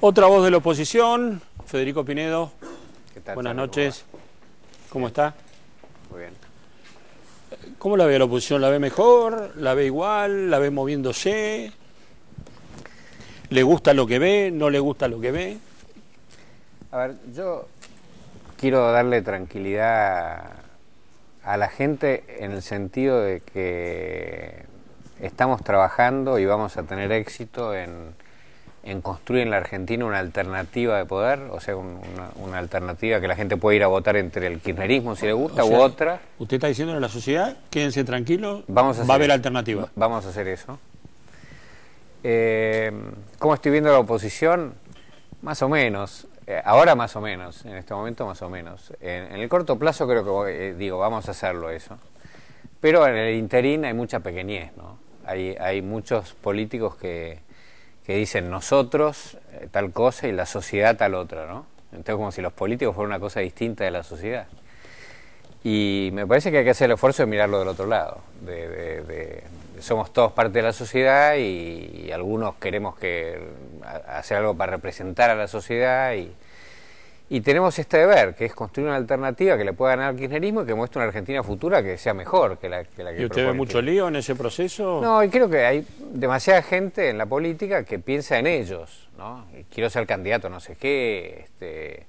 Otra voz de la oposición, Federico Pinedo. Buenas noches. ¿Cómo está? Muy bien. ¿Cómo la ve la oposición? ¿La ve mejor? ¿La ve igual? ¿La ve moviéndose? ¿Le gusta lo que ve? ¿No le gusta lo que ve? A ver, yo quiero darle tranquilidad a la gente en el sentido de que estamos trabajando y vamos a tener éxito en en construir en la Argentina una alternativa de poder, o sea, una, alternativa que la gente puede ir a votar entre el kirchnerismo si le gusta u otra. Usted está diciendo en la sociedad, quédense tranquilos, vamos a va a haber Vamos a hacer eso. Eh, ¿Cómo estoy viendo la oposición? Más o menos. Eh, ahora más o menos, en este momento más o menos. En, el corto plazo creo que, eh, digo, vamos a hacerlo eso. Pero en el interín hay mucha pequeñez, ¿no? Hay, hay muchos políticos que que dicen nosotros eh, tal cosa y la sociedad tal otra, ¿no? Entonces como si los políticos fueran una cosa distinta de la sociedad. Y me parece que hay que hacer el esfuerzo de mirarlo del otro lado, somos todos parte de la sociedad y, algunos queremos que hacer algo para representar a la sociedad y, y tenemos este deber, que es construir una alternativa que le pueda ganar al kirchnerismo y que muestre una Argentina futura que sea mejor que la que, la que ¿Y usted ve mucho lío en ese proceso? No, y creo que hay demasiada gente en la política que piensa en ellos, ¿no? Quiero ser candidato no sé qué, este,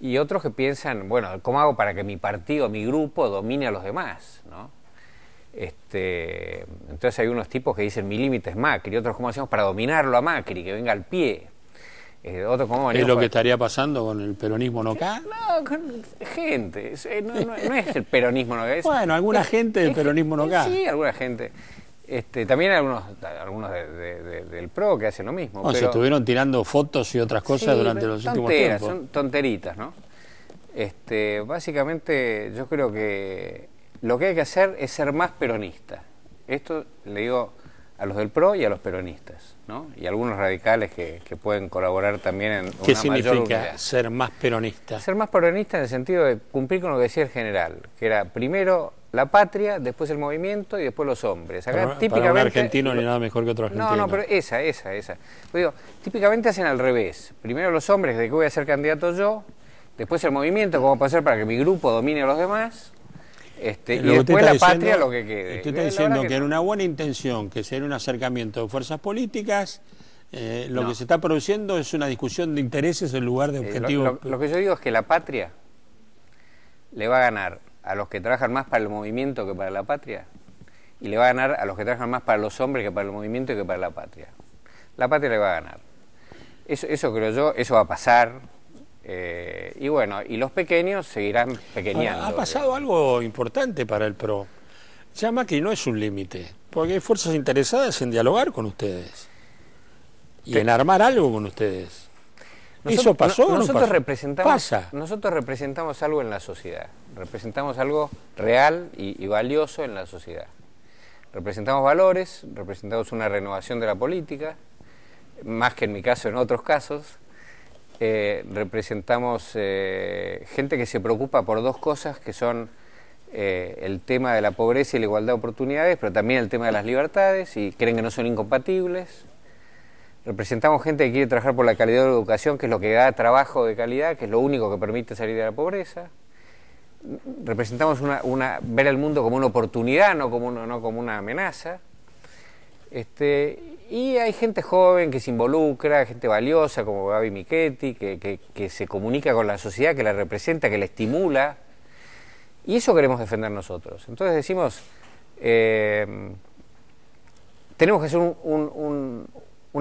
y otros que piensan, bueno, ¿cómo hago para que mi partido, mi grupo domine a los demás, ¿no? Este, entonces hay unos tipos que dicen mi límite es Macri, otros cómo hacemos para dominarlo a Macri, que venga al pie, ¿Es lo pues. que estaría pasando con el peronismo no acá? No, con gente. Eh, no, es el peronismo no Bueno, alguna gente del peronismo no acá. Sí, alguna gente. Este, también algunos, algunos del PRO que hacen lo mismo. se estuvieron tirando fotos y otras cosas durante los últimos tiempos. Son tonteritas, ¿no? Este, básicamente yo creo que lo que hay que hacer es ser más peronista. Esto le digo a los del PRO y a los peronistas, ¿no? Y algunos radicales que, pueden colaborar también en una mayor ser más peronista? Ser más peronista en el sentido de cumplir con lo que decía el general, que era primero la patria, después el movimiento y después los hombres. Acá un argentino ni nada mejor que otro argentino. No, no, pero esa, esa, esa. Pues típicamente hacen al revés. Primero los hombres de que voy a ser candidato yo, después el movimiento, cómo pasar para que mi grupo domine a los demás este, eh, y después la patria lo que quede. Usted eh, diciendo que, en una buena intención, que sea un acercamiento de fuerzas políticas, eh, lo que se está produciendo es una discusión de intereses en lugar de objetivos. lo, que yo digo es que la patria le va a ganar a los que trabajan más para el movimiento que para la patria y le va a ganar a los que trabajan más para los hombres que para el movimiento y que para la patria. La patria le va a ganar. Eso, eso creo yo, eso va a pasar eh, y bueno, y los pequeños seguirán pequeñando. ha pasado algo importante para el PRO. ...llama que no es un límite, porque hay fuerzas interesadas en dialogar con ustedes y en armar algo con ustedes. ¿Eso pasó nosotros Representamos, Nosotros representamos algo en la sociedad, representamos algo real y valioso en la sociedad. Representamos valores, representamos una renovación de la política, más que en mi caso en otros casos, eh, representamos eh, gente que se preocupa por dos cosas que son eh, el tema de la pobreza y la igualdad de oportunidades, pero también el tema de las libertades y creen que no son incompatibles. Representamos gente que quiere trabajar por la calidad de la educación, que es lo que da trabajo de calidad, que es lo único que permite salir de la pobreza. Representamos una, ver al mundo como una oportunidad, no como, no como una amenaza. Este, y hay gente joven que se involucra, gente valiosa como Gaby Michetti, que, que, se comunica con la sociedad, que la representa, que la estimula. Y eso queremos defender nosotros. Entonces decimos, eh, tenemos que hacer un,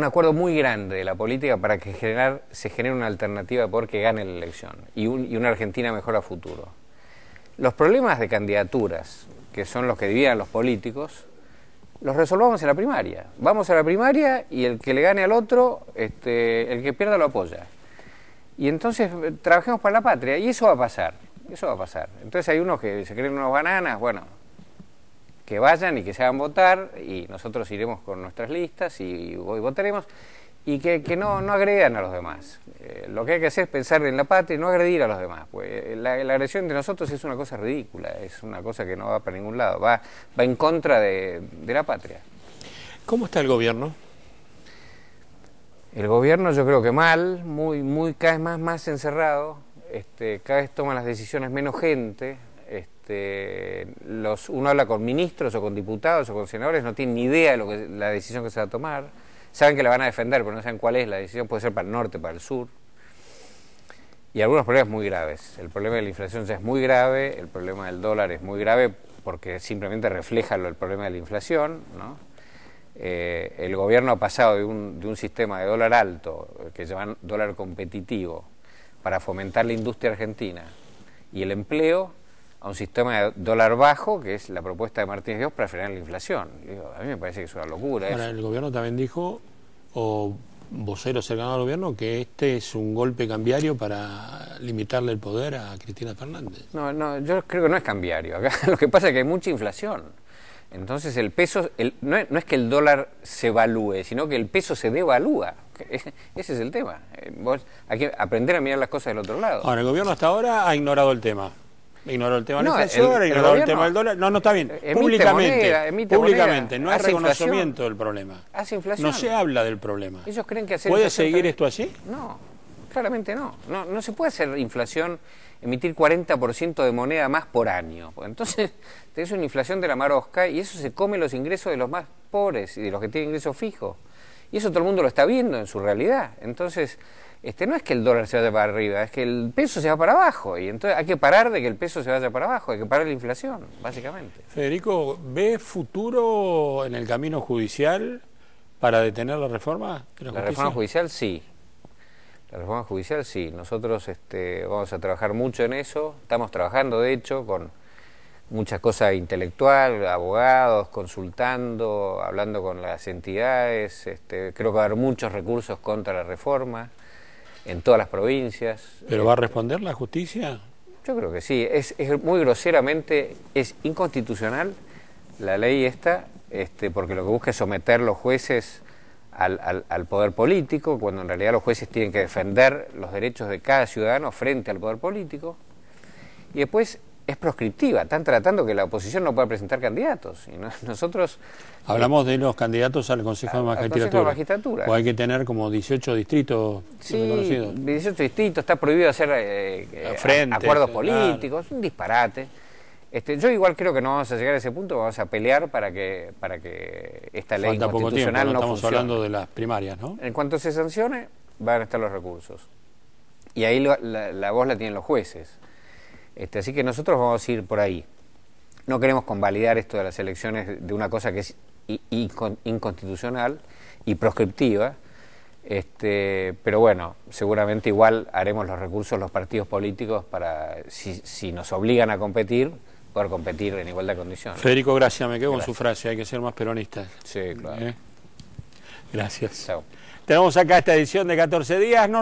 acuerdo muy grande de la política para que generar, se genere una alternativa de poder que gane la elección y, y una Argentina mejor a futuro. Los problemas de candidaturas, que son los que dividen los políticos, los resolvamos en la primaria. Vamos a la primaria y el que le gane al otro, este, el que pierda lo apoya. Y entonces eh, trabajemos para la patria y eso va a pasar, eso va a pasar. Entonces hay unos que se creen unos bananas, bueno, que vayan y que se hagan votar y nosotros iremos con nuestras listas y hoy votaremos y que, que no, no, a los demás. Eh, lo que hay que hacer es pensar en la patria y no agredir a los demás. Pues eh, la, agresión de nosotros es una cosa ridícula, es una cosa que no va para ningún lado, va, va en contra de, la patria. ¿Cómo está el gobierno? El gobierno yo creo que mal, muy, muy cada vez más, más encerrado, este, cada vez toman las decisiones menos gente, este, los, uno habla con ministros o con diputados o con senadores, no tiene ni idea de lo que, la decisión que se va a tomar saben que la van a defender, pero no saben cuál es la decisión, puede ser para el norte, para el sur. Y algunos problemas muy graves. El problema de la inflación es muy grave, el problema del dólar es muy grave porque simplemente refleja el problema de la inflación. ¿no? Eh, el gobierno ha pasado de un, sistema de dólar alto, que llaman dólar competitivo, para fomentar la industria argentina y el empleo, un sistema de dólar bajo, que es la propuesta de Martínez Dios para frenar la inflación. a mí me parece que es una locura. Ahora, el gobierno también dijo, o voceros cercanos al gobierno, que este es un golpe cambiario para limitarle el poder a Cristina Fernández. No, no, yo creo que no es cambiario. lo que pasa es que hay mucha inflación. Entonces el peso, no, es, no, es, que el dólar se evalúe, sino que el peso se devalúa. Ese es el tema. Eh, hay que aprender a mirar las cosas del otro lado. Ahora, el gobierno hasta ahora ha ignorado el tema. Ignoró el tema el, tema del dólar. No, no está bien. Eh, públicamente. públicamente. no hay reconocimiento del problema. Hace inflación. No se habla del problema. Ellos creen que hacer ¿Puede seguir esto así? No, claramente no. no. se puede hacer inflación, emitir 40% de moneda más por año. Entonces, tenés una inflación de la marosca y eso se come los ingresos de los más pobres y de los que tienen ingresos fijos. Y eso todo el mundo lo está viendo en su realidad. Entonces este, no es que el dólar se vaya para arriba, es que el peso se va para abajo. Y entonces hay que parar de que el peso se vaya para abajo, hay que parar la inflación, básicamente. Federico, ¿ve futuro en el camino judicial para detener la reforma? la, la reforma judicial sí. La reforma judicial sí. Nosotros este, vamos a trabajar mucho en eso. Estamos trabajando, de hecho, con muchas cosas intelectual, abogados, consultando, hablando con las entidades. Este, creo que va a haber muchos recursos contra la reforma en todas las provincias. ¿Pero eh, va a responder la justicia? Yo creo que sí. Es, muy groseramente, es inconstitucional la ley esta, este, porque lo que busca es someter los jueces al, al, poder político, cuando en realidad los jueces tienen que defender los derechos de cada ciudadano frente al poder político. Y después es proscriptiva. Están tratando que la oposición no pueda presentar candidatos. Y nosotros eh, Hablamos de los candidatos al Consejo, de, Magistratura. O hay que tener como 18 distritos sí, 18 distritos, está prohibido hacer eh, eh, acuerdos políticos, un disparate. Este, yo igual creo que no vamos a llegar a ese punto, vamos a pelear para que para que esta ley Falta constitucional no, estamos hablando de las primarias, ¿no? En cuanto se sancione, van a estar los recursos. Y ahí la voz la tienen los jueces. Este, así que nosotros vamos a ir por ahí. No queremos convalidar esto de las elecciones de una cosa que es inconstitucional y proscriptiva, este, pero bueno, seguramente igual haremos los recursos los partidos políticos para, si, nos obligan a competir, poder competir en igualdad de condiciones. Federico, gracias, me quedo con su frase, hay que ser más peronistas. Sí, claro. ¿Eh? Gracias. Tenemos acá esta edición de 14 días. No